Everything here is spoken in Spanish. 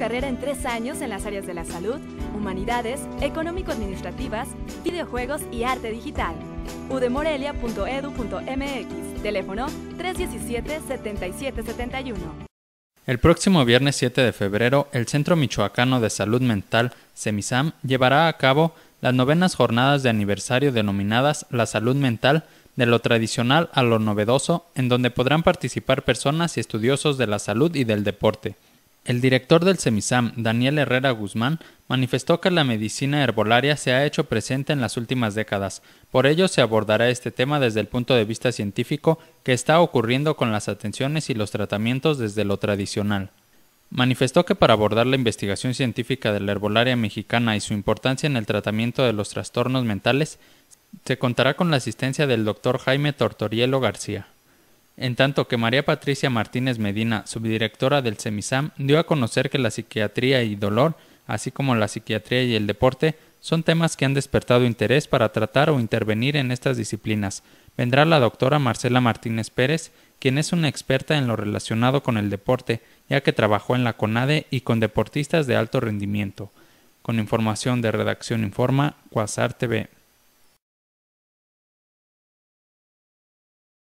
carrera en tres años en las áreas de la salud, humanidades, económico-administrativas, videojuegos y arte digital. udemorelia.edu.mx, teléfono 317-7771. El próximo viernes 7 de febrero, el Centro Michoacano de Salud Mental, CEMISAM, llevará a cabo las novenas jornadas de aniversario denominadas La Salud Mental, de lo tradicional a lo novedoso, en donde podrán participar personas y estudiosos de la salud y del deporte. El director del CEMISAM, Daniel Herrera Guzmán, manifestó que la medicina herbolaria se ha hecho presente en las últimas décadas. Por ello, se abordará este tema desde el punto de vista científico que está ocurriendo con las atenciones y los tratamientos desde lo tradicional. Manifestó que para abordar la investigación científica de la herbolaria mexicana y su importancia en el tratamiento de los trastornos mentales, se contará con la asistencia del doctor Jaime Tortorielo García. En tanto que María Patricia Martínez Medina, subdirectora del CEMISAM, dio a conocer que la psiquiatría y dolor, así como la psiquiatría y el deporte, son temas que han despertado interés para tratar o intervenir en estas disciplinas. Vendrá la doctora Marcela Martínez Pérez, quien es una experta en lo relacionado con el deporte, ya que trabajó en la CONADE y con deportistas de alto rendimiento. Con información de Redacción Informa, Quasar TV.